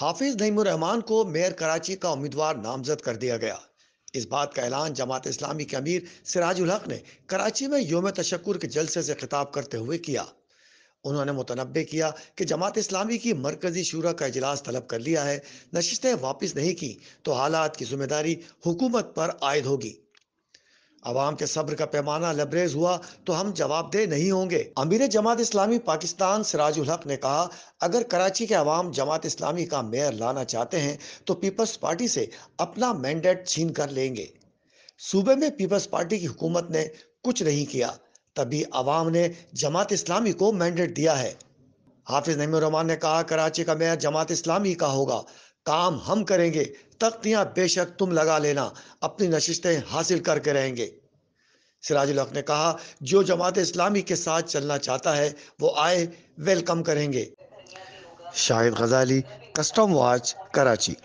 हाफिज नईमुर रहमान को मेयर कराची का उम्मीदवार नामजद कर दिया गया इस बात का ऐलान जमात इस्लामी के अमीर सिराजुल हक ने कराची में योम तशक्र के जलसे से खिताब करते हुए किया उन्होंने मुतनबे किया कि जमात इस्लामी की मरकजी शुरा का अजलास तलब कर लिया है नशितें वापस नहीं की तो हालात की जिम्मेदारी हुकूमत पर आयद होगी अवाम के सब्र का पैमाना लबरेज हुआ तो हम जवाबदेह नहीं होंगे अमीर जमात इस्लामी पाकिस्तान सराजुल हक ने कहा अगर कराची के अवाम जमात इस्लामी का मेयर लाना चाहते हैं तो पीपल्स पार्टी से अपना मैंडेट छीन कर लेंगे सूबे में पीपल्स पार्टी की हुकूमत ने कुछ नहीं किया तभी अवाम ने जमात इस्लामी को मैंडेट दिया है हाफिज नईम रहमान ने कहा कराची का मेयर जमात इस्लामी का होगा काम हम करेंगे तख्तियाँ बेशक तुम लगा लेना अपनी नशिशतें हासिल करके रहेंगे हक ने कहा जो जमात इस्लामी के साथ चलना चाहता है वो आए वेलकम करेंगे शाहिद गजाली कस्टम वॉच कराची